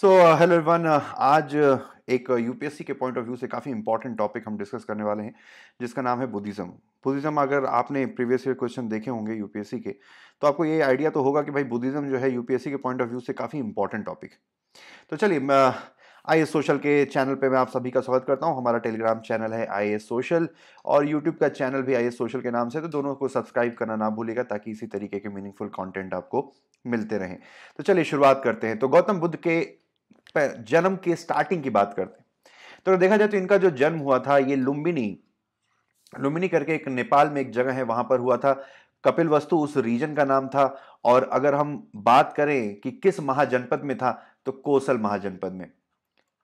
सो hello everyone आज uh, एक UPSC uh, के पॉइंट ऑफ व्यू से काफ़ी इंपॉर्टेंट टॉपिक हम डिस्कस करने वाले हैं जिसका नाम है बुद्धिज़्म बुद्धिज़्म अगर आपने प्रीवियस ईयर क्वेश्चन देखे होंगे यूपीएससी के तो आपको ये आइडिया तो होगा कि भाई बुद्धिज़्म जो है यूपीएससी के पॉइंट ऑफ व्यू से काफ़ी इंपॉर्टेंट टॉपिक तो चलिए आई एस सोशल के चैनल पे मैं आप सभी का स्वागत करता हूँ हमारा टेलीग्राम चैनल है आई एस सोशल और यूट्यूब का चैनल भी आई एस सोशल के नाम से तो दोनों को सब्सक्राइब करना ना भूलेगा ताकि इसी तरीके के मीनिंगफुल कंटेंट आपको मिलते रहें तो चलिए शुरुआत करते हैं तो गौतम बुद्ध के जन्म के स्टार्टिंग की बात करते हैं तो देखा जाए तो इनका जो जन्म हुआ था ये लुम्बिनी लुम्बिनी करके एक नेपाल में एक जगह है वहां पर हुआ था कपिल वस्तु उस रीजन का नाम था और अगर हम बात करें कि किस महाजनपद में था तो कोसल महाजनपद में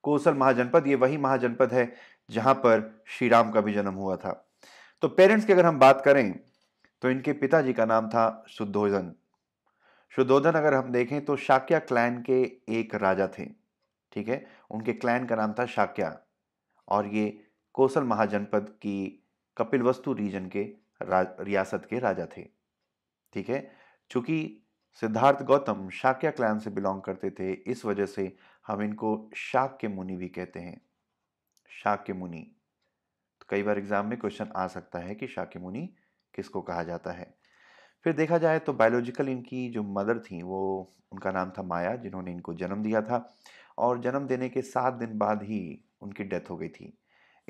कोसल महाजनपद ये वही महाजनपद है जहां पर श्री राम का भी जन्म हुआ था तो पेरेंट्स की अगर हम बात करें तो इनके पिताजी का नाम था शुद्धोधन शुद्धोधन अगर हम देखें तो शाक्या क्लैन के एक राजा थे ठीक है उनके क्लैन का नाम था शाक्या और ये कोसल महाजनपद की कपिलवस्तु रीजन के रियासत के राजा थे ठीक है चूंकि सिद्धार्थ गौतम शाक्या क्लैन से बिलोंग करते थे इस वजह से हम इनको शाक्य मुनि भी कहते हैं शाक्य मुनि तो कई बार एग्जाम में क्वेश्चन आ सकता है कि शाक्य मुनि किसको कहा जाता है फिर देखा जाए तो बायोलॉजिकल इनकी जो मदर थी वो उनका नाम था माया जिन्होंने इनको जन्म दिया था और जन्म देने के सात दिन बाद ही उनकी डेथ हो गई थी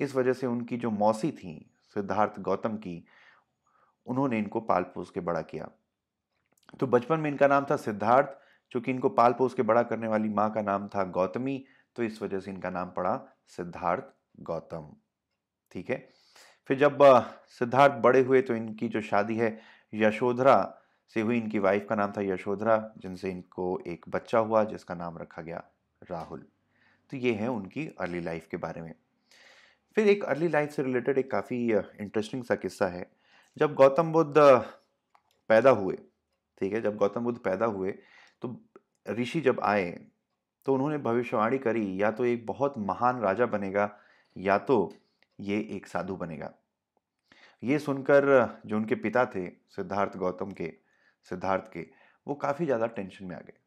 इस वजह से उनकी जो मौसी थी सिद्धार्थ गौतम की उन्होंने इनको पाल पोस के बड़ा किया तो बचपन में इनका नाम था सिद्धार्थ चूँकि इनको पाल पोस के बड़ा करने वाली माँ का नाम था गौतमी तो इस वजह से इनका नाम पड़ा सिद्धार्थ गौतम ठीक है फिर जब सिद्धार्थ बड़े हुए तो इनकी जो शादी है यशोधरा से हुई इनकी वाइफ का नाम था यशोधरा जिनसे इनको एक बच्चा हुआ जिसका नाम रखा गया राहुल तो ये है उनकी अर्ली लाइफ के बारे में फिर एक अर्ली लाइफ से रिलेटेड एक काफ़ी इंटरेस्टिंग सा किस्सा है जब गौतम बुद्ध पैदा हुए ठीक है जब गौतम बुद्ध पैदा हुए तो ऋषि जब आए तो उन्होंने भविष्यवाणी करी या तो एक बहुत महान राजा बनेगा या तो ये एक साधु बनेगा ये सुनकर जो उनके पिता थे सिद्धार्थ गौतम के सिद्धार्थ के वो काफ़ी ज़्यादा टेंशन में आ गए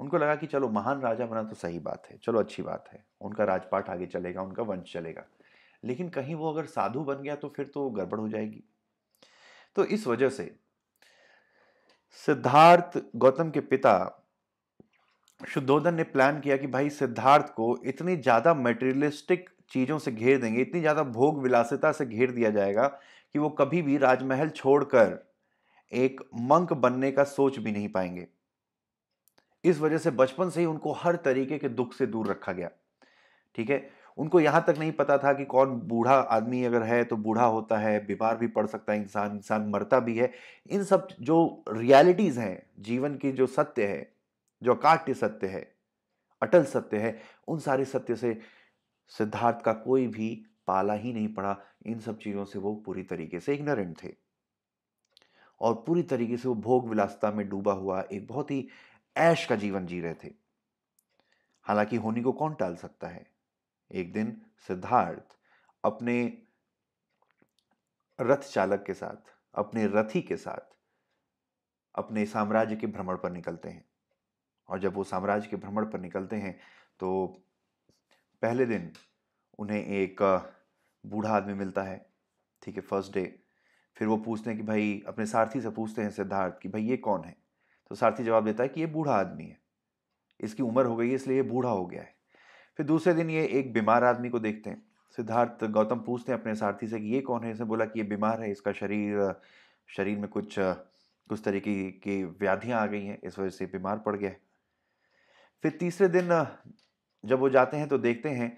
उनको लगा कि चलो महान राजा बना तो सही बात है चलो अच्छी बात है उनका राजपाट आगे चलेगा उनका वंश चलेगा लेकिन कहीं वो अगर साधु बन गया तो फिर तो गड़बड़ हो जाएगी तो इस वजह से सिद्धार्थ गौतम के पिता शुद्धोधन ने प्लान किया कि भाई सिद्धार्थ को इतनी ज़्यादा मटेरियलिस्टिक चीज़ों से घेर देंगे इतनी ज़्यादा भोग विलासिता से घेर दिया जाएगा कि वो कभी भी राजमहल छोड़कर एक मंक बनने का सोच भी नहीं पाएंगे इस वजह से बचपन से ही उनको हर तरीके के दुख से दूर रखा गया ठीक है उनको यहाँ तक नहीं पता था कि कौन बूढ़ा आदमी अगर है तो बूढ़ा होता है बीमार भी पड़ सकता है इंसान इंसान मरता भी है इन सब जो रियलिटीज़ हैं जीवन की जो सत्य है जो काट्य सत्य है अटल सत्य है उन सारे सत्य से सिद्धार्थ का कोई भी पाला ही नहीं पड़ा इन सब चीज़ों से वो पूरी तरीके से इग्नोरेंट थे और पूरी तरीके से वो भोग विलासता में डूबा हुआ एक बहुत ही ऐश का जीवन जी रहे थे हालांकि होनी को कौन टाल सकता है एक दिन सिद्धार्थ अपने रथ चालक के साथ अपने रथी के साथ अपने साम्राज्य के भ्रमण पर निकलते हैं और जब वो साम्राज्य के भ्रमण पर निकलते हैं तो पहले दिन उन्हें एक बूढ़ा आदमी मिलता है ठीक है फर्स्ट डे फिर वो पूछते हैं कि भाई अपने सारथी से पूछते हैं सिद्धार्थ कि भाई ये कौन है तो सारथी जवाब देता है कि ये बूढ़ा आदमी है इसकी उम्र हो गई है इसलिए ये बूढ़ा हो गया है फिर दूसरे दिन ये एक बीमार आदमी को देखते हैं सिद्धार्थ गौतम पूछते हैं अपने सारथी से कि ये कौन है इसने बोला कि ये बीमार है इसका शरीर शरीर में कुछ कुछ तरीके की व्याधियाँ आ गई हैं इस वजह से बीमार पड़ गया है फिर तीसरे दिन जब वो जाते हैं तो देखते हैं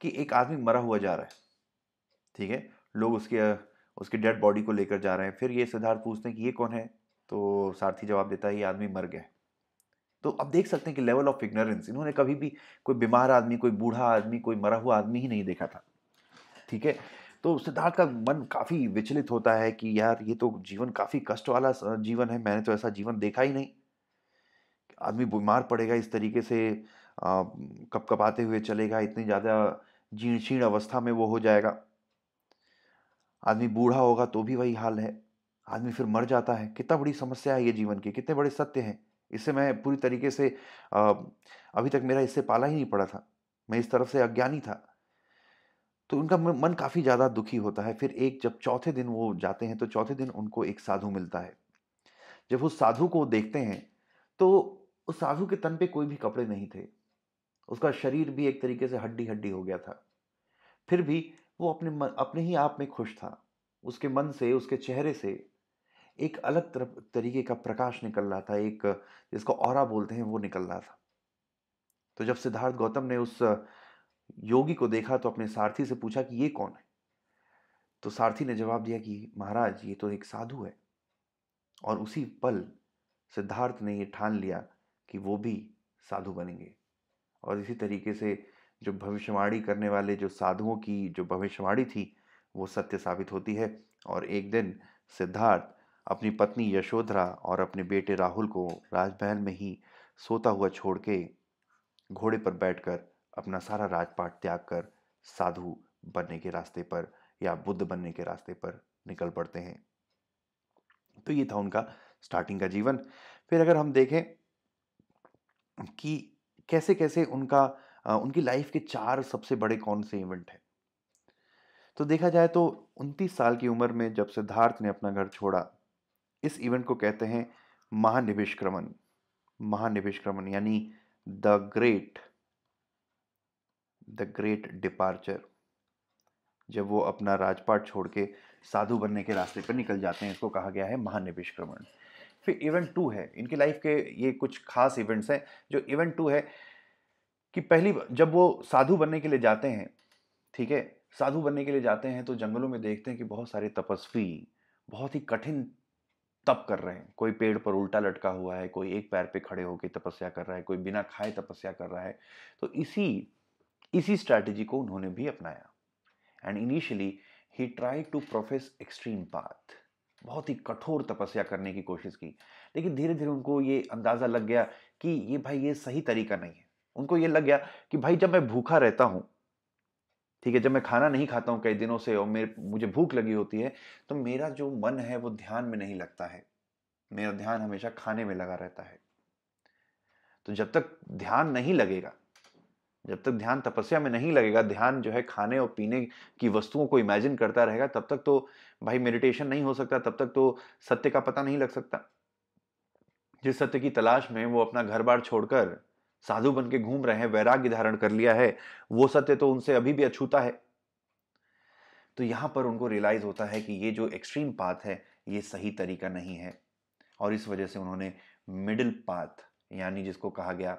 कि एक आदमी मरा हुआ जा रहा है ठीक है लोग उसके उसकी डेड बॉडी को लेकर जा रहे हैं फिर ये सिद्धार्थ पूछते हैं कि ये कौन है तो सारथी जवाब देता है ये आदमी मर गया तो अब देख सकते हैं कि लेवल ऑफ इग्नोरेंस इन्होंने कभी भी कोई बीमार आदमी कोई बूढ़ा आदमी कोई मरा हुआ आदमी ही नहीं देखा था ठीक है तो सिद्धार्थ का मन काफ़ी विचलित होता है कि यार ये तो जीवन काफ़ी कष्ट वाला जीवन है मैंने तो ऐसा जीवन देखा ही नहीं आदमी बीमार पड़ेगा इस तरीके से कपकपाते हुए चलेगा इतनी ज़्यादा जीर्ण शीर्ण अवस्था में वो हो जाएगा आदमी बूढ़ा होगा तो भी वही हाल है आदमी फिर मर जाता है कितना बड़ी समस्या है ये जीवन की कितने बड़े सत्य हैं इससे मैं पूरी तरीके से अभी तक मेरा इससे पाला ही नहीं पड़ा था मैं इस तरफ से अज्ञानी था तो उनका मन काफ़ी ज़्यादा दुखी होता है फिर एक जब चौथे दिन वो जाते हैं तो चौथे दिन उनको एक साधु मिलता है जब उस साधु को देखते हैं तो उस साधु के तन पे कोई भी कपड़े नहीं थे उसका शरीर भी एक तरीके से हड्डी हड्डी हो गया था फिर भी वो अपने मन अपने ही आप में खुश था उसके मन से उसके चेहरे से एक अलग तरीके का प्रकाश निकल रहा था एक जिसको और बोलते हैं वो निकल रहा था तो जब सिद्धार्थ गौतम ने उस योगी को देखा तो अपने सारथी से पूछा कि ये कौन है तो सारथी ने जवाब दिया कि महाराज ये तो एक साधु है और उसी पल सिद्धार्थ ने ये ठान लिया कि वो भी साधु बनेंगे और इसी तरीके से जो भविष्यवाणी करने वाले जो साधुओं की जो भविष्यवाणी थी वो सत्य साबित होती है और एक दिन सिद्धार्थ अपनी पत्नी यशोधरा और अपने बेटे राहुल को राजमहल में ही सोता हुआ छोड़ के घोड़े पर बैठकर अपना सारा राजपाट त्याग कर साधु बनने के रास्ते पर या बुद्ध बनने के रास्ते पर निकल पड़ते हैं तो ये था उनका स्टार्टिंग का जीवन फिर अगर हम देखें कि कैसे कैसे उनका उनकी लाइफ के चार सबसे बड़े कौन से इवेंट हैं तो देखा जाए तो उनतीस साल की उम्र में जब सिद्धार्थ ने अपना घर छोड़ा इस इवेंट को कहते हैं महानिविष्क्रमण महानिविष्क्रमण यानी the great the great departure जब वो अपना राजपाट छोड़ के साधु बनने के रास्ते पर निकल जाते हैं इसको कहा गया है महानिविष्क्रमण फिर इवेंट टू है इनकी लाइफ के ये कुछ खास इवेंट्स हैं जो इवेंट टू है कि पहली जब वो साधु बनने के लिए जाते हैं ठीक है साधु बनने के लिए जाते हैं तो जंगलों में देखते हैं कि बहुत सारे तपस्वी बहुत ही कठिन तप कर रहे हैं कोई पेड़ पर उल्टा लटका हुआ है कोई एक पैर पे खड़े होकर तपस्या कर रहा है कोई बिना खाए तपस्या कर रहा है तो इसी इसी स्ट्रैटेजी को उन्होंने भी अपनाया एंड इनिशियली ही try to profess extreme path बहुत ही कठोर तपस्या करने की कोशिश की लेकिन धीरे धीरे उनको ये अंदाज़ा लग गया कि ये भाई ये सही तरीका नहीं है उनको ये लग गया कि भाई जब मैं भूखा रहता हूँ ठीक है जब मैं खाना नहीं खाता हूँ कई दिनों से और मेरे मुझे भूख लगी होती है तो मेरा जो मन है वो ध्यान में नहीं लगता है मेरा ध्यान हमेशा खाने में लगा रहता है तो जब तक ध्यान नहीं लगेगा जब तक ध्यान तपस्या में नहीं लगेगा ध्यान जो है खाने और पीने की वस्तुओं को इमेजिन करता रहेगा तब तक तो भाई मेडिटेशन नहीं हो सकता तब तक तो सत्य का पता नहीं लग सकता जिस सत्य की तलाश में वो अपना घर बार छोड़कर साधु बन के घूम रहे हैं वैराग्य धारण कर लिया है वो सत्य तो उनसे अभी भी अछूता है तो यहां पर उनको रियलाइज होता है कि ये जो एक्सट्रीम पाथ है ये सही तरीका नहीं है और इस वजह से उन्होंने मिडिल पाथ यानी जिसको कहा गया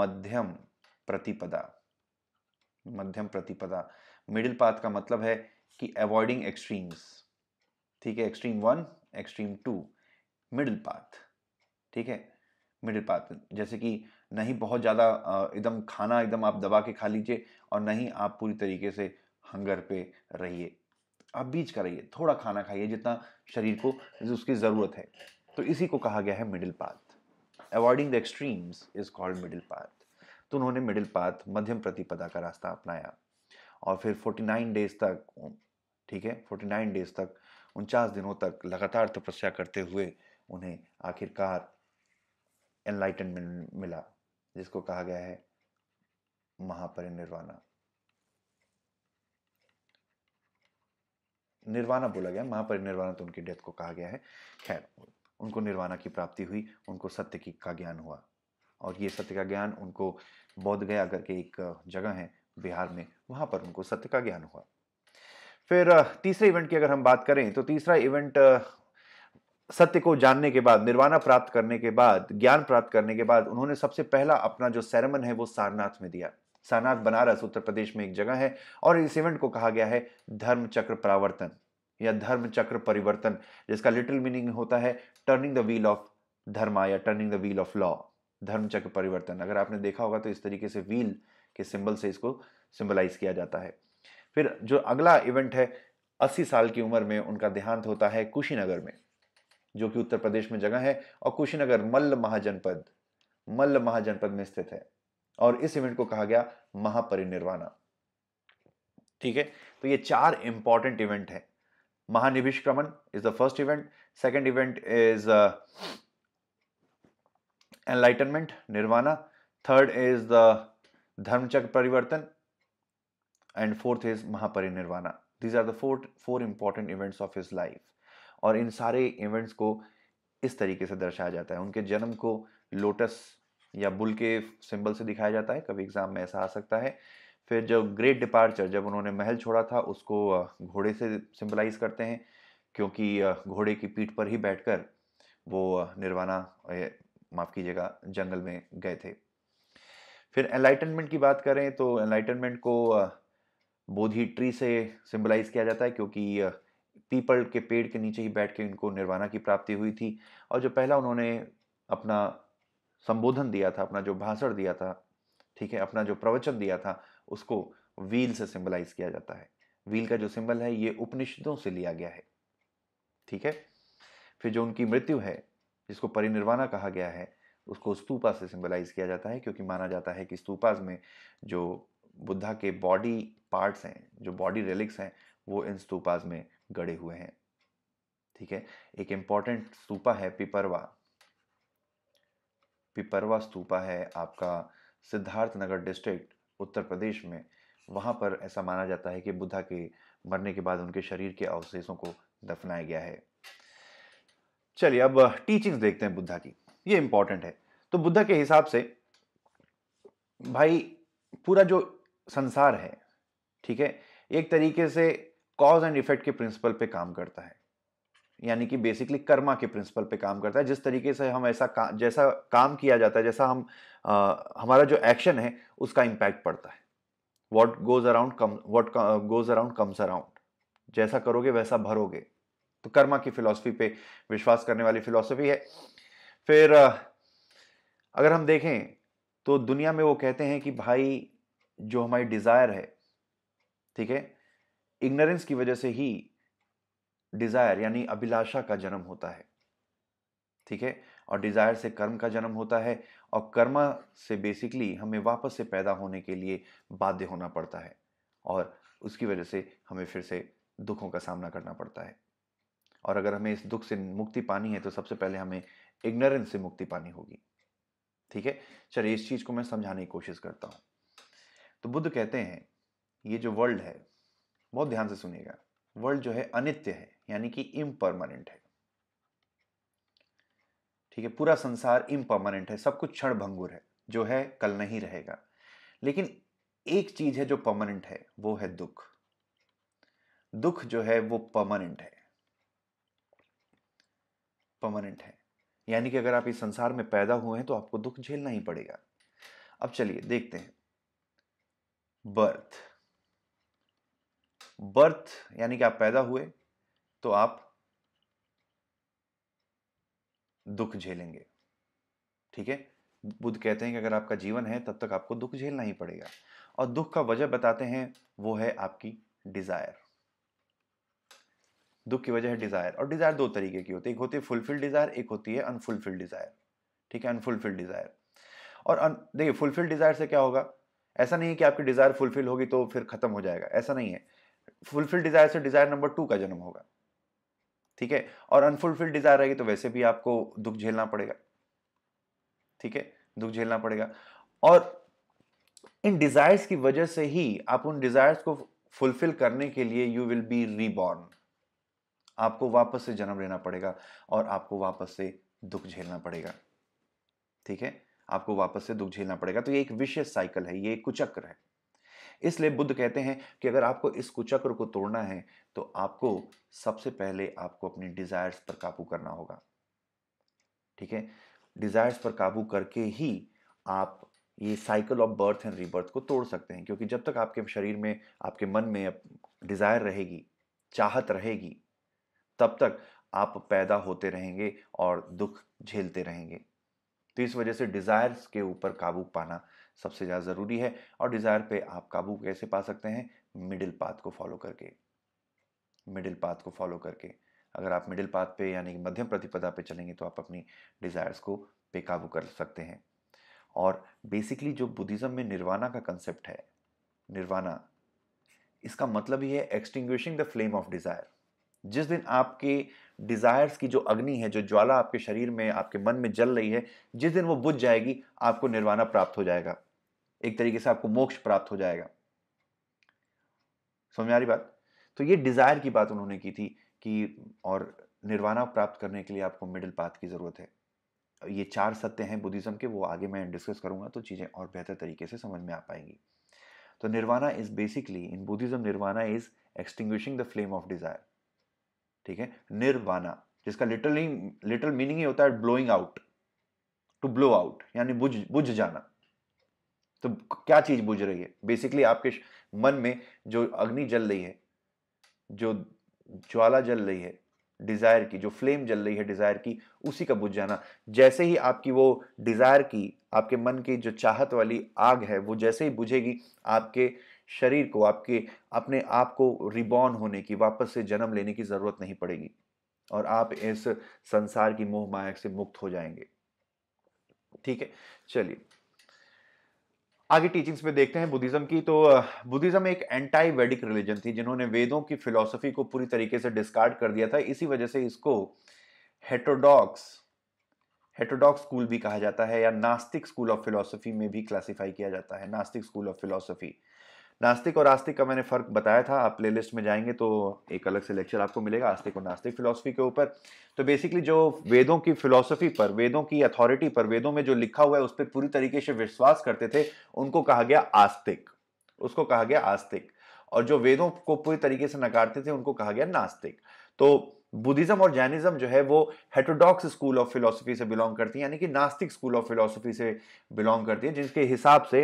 मध्यम प्रतिपदा मध्यम प्रतिपदा मिडिल पाथ का मतलब है कि अवॉइडिंग एक्सट्रीम्स ठीक है extreme one extreme two middle path ठीक है मिडिल पाथ जैसे कि नहीं बहुत ज़्यादा एकदम खाना एकदम आप दबा के खा लीजिए और नहीं आप पूरी तरीके से हंगर पे रहिए आप बीच का रहिए थोड़ा खाना खाइए जितना शरीर को उसकी ज़रूरत है तो इसी को कहा गया है middle path avoiding the extremes is called middle path तो उन्होंने मिडिल पाथ मध्यम प्रतिपदा का रास्ता अपनाया और फिर 49 डेज तक ठीक है 49 डेज तक उनचास दिनों तक लगातार तपस्या करते हुए उन्हें आखिरकार एनलाइटनमेंट मिला जिसको कहा गया है महापरिनिर्वाणा निर्वाणा बोला गया महापरिनिर्वाणा तो उनकी डेथ को कहा गया है खैर उनको निर्वाणा की प्राप्ति हुई उनको सत्य की का ज्ञान हुआ और ये सत्य का ज्ञान उनको बौद्ध गया करके एक जगह है बिहार में वहां पर उनको सत्य का ज्ञान हुआ फिर तीसरे इवेंट की अगर हम बात करें तो तीसरा इवेंट सत्य को जानने के बाद निर्वाणा प्राप्त करने के बाद ज्ञान प्राप्त करने के बाद उन्होंने सबसे पहला अपना जो सेरेमन है वो सारनाथ में दिया सारनाथ बनारस उत्तर प्रदेश में एक जगह है और इस इवेंट को कहा गया है धर्म चक्र प्रावर्तन या धर्म चक्र परिवर्तन जिसका लिटिल मीनिंग होता है turning the wheel of dharma या turning the wheel of law धर्म चक्र परिवर्तन अगर आपने देखा होगा तो इस तरीके से व्हील के सिंबल से इसको सिंबलाइज किया जाता है फिर जो अगला इवेंट है अस्सी साल की उम्र में उनका देहांत होता है कुशीनगर में जो कि उत्तर प्रदेश में जगह है और कुशीनगर मल्ल महाजनपद मल्ल महाजनपद में स्थित है और इस इवेंट को कहा गया महापरिनिर्वाणा ठीक है तो ये चार इंपॉर्टेंट इवेंट है mahabhinishkramana is the first event second event is enlightenment nirvana third is the dharmachakra parivartan and fourth is mahaparinirvana these are the fourth four important events of his life और इन सारे इवेंट्स को इस तरीके से दर्शाया जाता है उनके जन्म को लोटस या बुल के सिंबल से दिखाया जाता है कभी एग्जाम में ऐसा आ सकता है फिर जब ग्रेट डिपार्चर जब उन्होंने महल छोड़ा था उसको घोड़े से सिंबलाइज करते हैं क्योंकि घोड़े की पीठ पर ही बैठकर वो निर्वाणा माफ़ कीजिएगा जंगल में गए थे फिर एनलाइटनमेंट की बात करें तो एनलाइटनमेंट को बोधी ट्री से सिंबलाइज किया जाता है क्योंकि पीपल के पेड़ के नीचे ही बैठ के इनको निर्वाणा की प्राप्ति हुई थी और जो पहला उन्होंने अपना संबोधन दिया था अपना जो भाषण दिया था ठीक है अपना जो प्रवचन दिया था उसको व्हील से सिंबलाइज किया जाता है व्हील का जो सिंबल है ये उपनिषदों से लिया गया है ठीक है फिर जो उनकी मृत्यु है जिसको परिनिर्वाणा कहा गया है उसको स्तूपा से सिंबलाइज किया जाता है क्योंकि माना जाता है कि स्तूपाज में जो बुद्धा के बॉडी पार्ट्स हैं जो बॉडी रिलिक्स हैं वो इन स्तूपाज में गड़े हुए हैं ठीक है एक इम्पॉर्टेंट स्तूपा है पिपरवा पिपरवा स्तूपा है आपका सिद्धार्थनगर डिस्ट्रिक्ट उत्तर प्रदेश में वहाँ पर ऐसा माना जाता है कि बुद्धा के मरने के बाद उनके शरीर के अवशेषों को दफनाया गया है चलिए अब टीचिंग्स देखते हैं बुद्धा की ये इंपॉर्टेंट है तो बुद्धा के हिसाब से भाई पूरा जो संसार है ठीक है एक तरीके से कॉज एंड इफेक्ट के प्रिंसिपल पे काम करता है यानी कि बेसिकली कर्मा के प्रिंसिपल पे काम करता है जिस तरीके से हम ऐसा का, जैसा काम किया जाता है जैसा हम आ, हमारा जो एक्शन है उसका इम्पैक्ट पड़ता है what goes around come what goes around comes around जैसा करोगे वैसा भरोगे तो कर्मा की फिलॉसफी पे विश्वास करने वाली फिलॉसफी है फिर अगर हम देखें तो दुनिया में वो कहते हैं कि भाई जो हमारी डिज़ायर है ठीक है इग्नोरेंस की वजह से ही डिज़ायर यानी अभिलाषा का जन्म होता है ठीक है और डिज़ायर से कर्म का जन्म होता है और कर्म से बेसिकली हमें वापस से पैदा होने के लिए बाध्य होना पड़ता है और उसकी वजह से हमें फिर से दुखों का सामना करना पड़ता है और अगर हमें इस दुख से मुक्ति पानी है तो सबसे पहले हमें इग्नोरेंस से मुक्ति पानी होगी ठीक है चलिए इस चीज़ को मैं समझाने की कोशिश करता हूँ तो बुद्ध कहते हैं ये जो वर्ल्ड है बहुत ध्यान से सुनिएगा वर्ल्ड जो है अनित्य है यानी कि इम्परमानेंट है ठीक है पूरा संसार इम्परमानेंट है सब कुछ क्षण भंगुर है जो है कल नहीं रहेगा लेकिन एक चीज है जो परमानेंट है वो है दुख दुख जो है वो परमानेंट है परमानेंट है यानी कि अगर आप इस संसार में पैदा हुए हैं तो आपको दुख झेलना ही पड़ेगा अब चलिए देखते हैं बर्थ बर्थ यानी कि आप पैदा हुए तो आप दुख झेलेंगे ठीक है बुद्ध कहते हैं कि अगर आपका जीवन है तब तक आपको दुख झेलना ही पड़ेगा और दुख का वजह बताते हैं वो है आपकी डिज़ायर दुख की वजह है डिज़ायर और डिज़ायर दो तरीके की होती है एक होती है फुलफिल डिज़ायर एक होती है अनफुलफिल्ड डिज़ायर ठीक है अनफुलफिल्ड डिज़ायर और अन देखिए फुलफिल डिज़ायर से क्या होगा ऐसा नहीं है कि आपकी डिज़ायर फुलफिल होगी तो फिर ख़त्म हो जाएगा ऐसा नहीं है फुलफिल डिजायर से डिजायर नंबर टू का जन्म होगा ठीक है और अनफुलफिल्ड डिजायर रहेगी तो वैसे भी आपको दुख झेलना पड़ेगा ठीक है दुख झेलना पड़ेगा और इन डिजायर्स की वजह से ही आप उन डिजायर्स को फुलफिल करने के लिए यू विल बी रीबॉर्न आपको वापस से जन्म लेना पड़ेगा और आपको वापस से दुख झेलना पड़ेगा ठीक है आपको वापस से दुख झेलना पड़ेगा तो ये एक विशेष साइकिल है ये एक कुचक्र है इसलिए बुद्ध कहते हैं कि अगर आपको इस कुचक्र को तोड़ना है तो आपको सबसे पहले आपको अपनी डिज़ायर्स पर काबू करना होगा ठीक है डिज़ायर्स पर काबू करके ही आप ये cycle of birth and rebirth को तोड़ सकते हैं क्योंकि जब तक आपके शरीर में आपके मन में डिज़ायर रहेगी चाहत रहेगी तब तक आप पैदा होते रहेंगे और दुख झेलते रहेंगे तो इस वजह से डिज़ायर्स के ऊपर काबू पाना सबसे ज़्यादा ज़रूरी है और डिज़ायर पे आप काबू कैसे पा सकते हैं मिडिल पाथ को फॉलो करके मिडिल पाथ को फॉलो करके अगर आप मिडिल पाथ पे यानी कि मध्यम प्रतिपदा पे चलेंगे तो आप अपनी डिज़ायर्स को पे काबू कर सकते हैं और बेसिकली जो बुद्धिज़्म में निर्वाणा का कंसेप्ट है निर्वाणा इसका मतलब ये है extinguishing the flame of desire जिस दिन आपके डिज़ायर्स की जो अग्नि है जो ज्वाला आपके शरीर में आपके मन में जल रही है जिस दिन वो बुझ जाएगी आपको निर्वाणा प्राप्त हो जाएगा एक तरीके से आपको मोक्ष प्राप्त हो जाएगा समझ आ रही बात तो ये डिज़ायर की बात उन्होंने की थी कि और निर्वाणा प्राप्त करने के लिए आपको मिडिल पाथ की ज़रूरत है ये चार सत्य हैं बुद्धिज़्म के वो आगे मैं डिस्कस करूंगा तो चीज़ें और बेहतर तरीके से समझ में आ पाएंगी तो nirvana is basically in Buddhism nirvana is extinguishing the flame of desire ठीक है निर्वाणा जिसका लिटल लिटल मीनिंग ही होता है blowing out to blow out यानी बुझ बुझ जाना तो क्या चीज बुझ रही है बेसिकली आपके मन में जो अग्नि जल रही है जो ज्वाला जल रही है डिजायर की जो फ्लेम जल रही है डिजायर की उसी का बुझ जाना जैसे ही आपकी वो डिजायर की आपके मन की जो चाहत वाली आग है वो जैसे ही बुझेगी आपके शरीर को आपके अपने आप को रिबॉर्न होने की वापस से जन्म लेने की ज़रूरत नहीं पड़ेगी और आप इस संसार की मोह माया से मुक्त हो जाएंगे ठीक है चलिए आगे टीचिंग्स में देखते हैं बुद्धिज्म की तो बुद्धिज्म एक एंटी वैदिक रिलीजन थी जिन्होंने वेदों की फिलॉसफी को पूरी तरीके से डिस्कार्ड कर दिया था इसी वजह से इसको हेटोडॉक्स हेटोडॉक्स स्कूल भी कहा जाता है या नास्तिक स्कूल ऑफ फिलोसफी में भी क्लासिफाई किया जाता है नास्तिक स्कूल ऑफ फिलोसफी नास्तिक और आस्तिक का मैंने फ़र्क बताया था आप प्लेलिस्ट में जाएंगे तो एक अलग से लेक्चर आपको मिलेगा आस्तिक और नास्तिक फिलोसफी के ऊपर तो बेसिकली जो वेदों की फिलोसफी पर वेदों की अथॉरिटी पर वेदों में जो लिखा हुआ है उस पर पूरी तरीके से विश्वास करते थे उनको कहा गया आस्तिक उसको कहा गया आस्तिक और जो वेदों को पूरी तरीके से नकारते थे उनको कहा गया नास्तिक तो बुद्धिज्म और जैनिज्म जो है वो हेटोडॉक्स स्कूल ऑफ फिलोसफी से बिलोंग करती है यानी कि नास्तिक स्कूल ऑफ फिलोसफी से बिलोंग करती है जिसके हिसाब से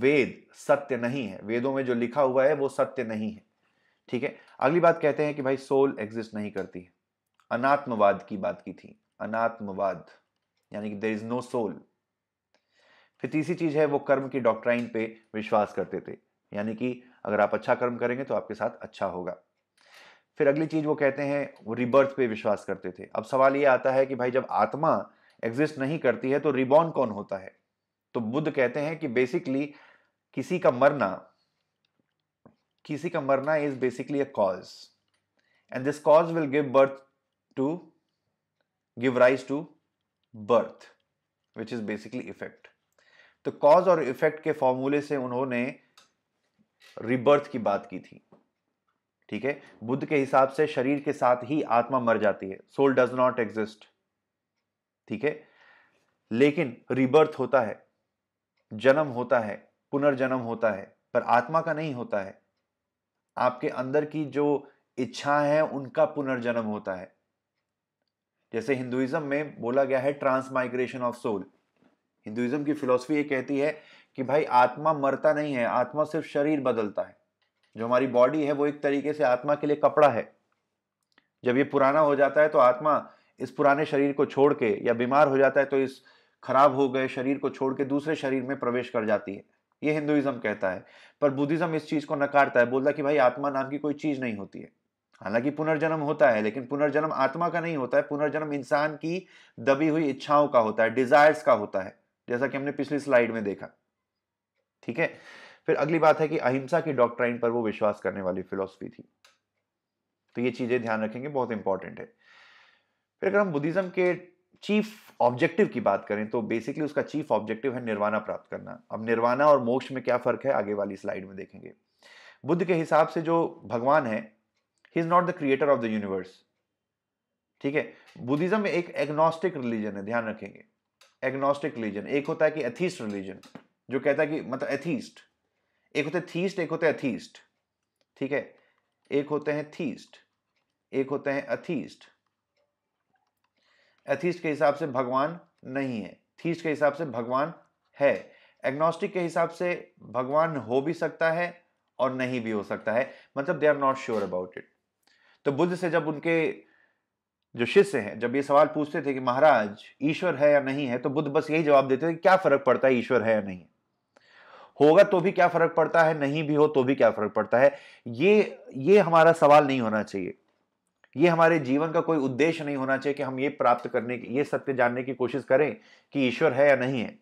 वेद सत्य नहीं है वेदों में जो लिखा हुआ है वो सत्य नहीं है ठीक है अगली बात कहते हैं कि भाई सोल एग्जिस्ट नहीं करती है अनात्मवाद की बात की थी अनात्मवाद यानी कि देर इज नो सोल फिर तीसरी चीज है वो कर्म की डॉक्ट्राइन पे विश्वास करते थे यानी कि अगर आप अच्छा कर्म करेंगे तो आपके साथ अच्छा होगा फिर अगली चीज वो कहते हैं वो रिबर्थ पे विश्वास करते थे अब सवाल ये आता है कि भाई जब आत्मा एग्जिस्ट नहीं करती है तो रिबॉर्न कौन होता है तो बुद्ध कहते हैं कि बेसिकली किसी का मरना किसी का मरना is basically a cause and this cause will give birth to give rise to birth which is basically effect तो कॉज और इफेक्ट के फॉर्मूले से उन्होंने रिबर्थ की बात की थी ठीक है बुद्ध के हिसाब से शरीर के साथ ही आत्मा मर जाती है सोल डज नॉट एग्जिस्ट ठीक है लेकिन रिबर्थ होता है जन्म होता है पुनर्जन्म होता है पर आत्मा का नहीं होता है आपके अंदर की जो इच्छा है उनका पुनर्जन्म होता है जैसे हिंदुइज्म में बोला गया है ट्रांसमाइग्रेशन ऑफ सोल हिंदुइज्म की फिलॉसफी ये कहती है कि भाई आत्मा मरता नहीं है आत्मा सिर्फ शरीर बदलता है जो हमारी बॉडी है वो एक तरीके से आत्मा के लिए कपड़ा है जब ये पुराना हो जाता है तो आत्मा इस पुराने शरीर को छोड़ के या बीमार हो जाता है तो इस खराब हो गए शरीर को छोड़ के दूसरे शरीर में प्रवेश कर जाती है ये हिंदुइज्म कहता है पर बुद्धिज्म इस चीज़ को नकारता है बोलता है कि भाई आत्मा नाम की कोई चीज़ नहीं होती है हालांकि पुनर्जन्म होता है लेकिन पुनर्जन्म आत्मा का नहीं होता है पुनर्जन्म इंसान की दबी हुई इच्छाओं का होता है डिजायर्स का होता है जैसा कि हमने पिछली स्लाइड में देखा ठीक है फिर अगली बात है कि अहिंसा की डॉक्ट्राइन पर वो विश्वास करने वाली फिलोसफी थी तो ये चीज़ें ध्यान रखेंगे बहुत इंपॉर्टेंट है फिर अगर हम बुद्धिज्म के चीफ ऑब्जेक्टिव की बात करें तो बेसिकली उसका चीफ ऑब्जेक्टिव है निर्वाणा प्राप्त करना अब निर्वाणा और मोक्ष में क्या फ़र्क है आगे वाली स्लाइड में देखेंगे बुद्ध के हिसाब से जो भगवान है he is not the creator of the universe ठीक है बुद्धिज्म एक एग्नोस्टिक रिलीजन है ध्यान रखेंगे एग्नोस्टिक रिलीजन एक होता है कि एथीस्ट रिलीजन जो कहता है कि मतलब एथीस्ट एक होते थीस्ट एक होते एथीस्ट ठीक है एक होते हैं थीस्ट एक होते हैं अथीस्ट एथिस्ट के हिसाब से भगवान नहीं है थीस्ट के हिसाब से भगवान है एग्नोस्टिक के हिसाब से भगवान हो भी सकता है और नहीं भी हो सकता है मतलब they are not sure about it तो बुद्ध से जब उनके जो शिष्य हैं जब ये सवाल पूछते थे कि महाराज ईश्वर है या नहीं है तो बुद्ध बस यही जवाब देते थे क्या फर्क पड़ता है ईश्वर है या नहीं होगा तो भी क्या फर्क पड़ता है नहीं भी हो तो भी क्या फर्क पड़ता है ये ये हमारा सवाल नहीं होना चाहिए ये हमारे जीवन का कोई उद्देश्य नहीं होना चाहिए कि हम ये प्राप्त करने की ये सत्य जानने की कोशिश करें कि ईश्वर है या नहीं है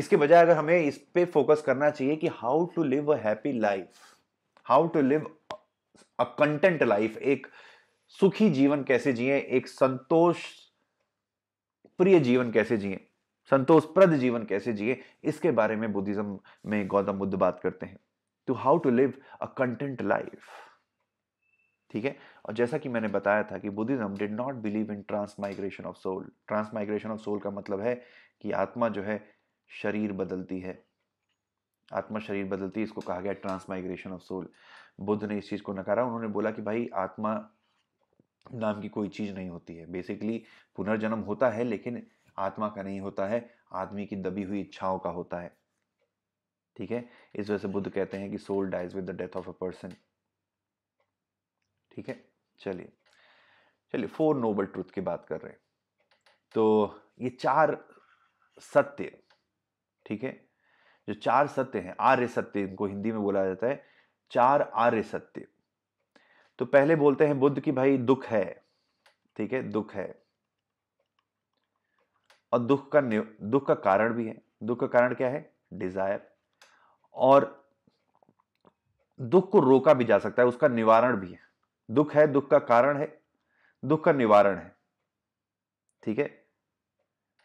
इसके बजाय अगर हमें इस पे फोकस करना चाहिए कि how to live a happy life how to live a content life एक सुखी जीवन कैसे जिए एक संतोष प्रिय जीवन कैसे जिए संतोषप्रद जीवन कैसे जिए इसके बारे में बुद्धिज्म में गौतम बुद्ध बात करते हैं to how to live a content life ठीक है और जैसा कि मैंने बताया था कि Buddhism did not believe in transmigration of soul transmigration of soul का मतलब है कि आत्मा जो है शरीर बदलती है आत्मा शरीर बदलती है इसको कहा गया ट्रांसमाइग्रेशन ऑफ सोल बुद्ध ने इस चीज़ को नकारा उन्होंने बोला कि भाई आत्मा नाम की कोई चीज़ नहीं होती है बेसिकली पुनर्जन्म होता है लेकिन आत्मा का नहीं होता है आदमी की दबी हुई इच्छाओं का होता है ठीक है इस वजह से बुद्ध कहते हैं कि soul dies with the death of a person ठीक है चलिए चलिए फोर नोबल ट्रूथ की बात कर रहे हैं तो ये चार सत्य ठीक है जो चार सत्य हैं आर्य सत्य इनको हिंदी में बोला जाता है चार आर्य सत्य तो पहले बोलते हैं बुद्ध की भाई दुख है ठीक है दुख है और दुख का दुख का कारण भी है दुख का कारण क्या है डिजायर और दुख को रोका भी जा सकता है उसका निवारण भी है दुख है दुख का कारण है दुख का निवारण है ठीक है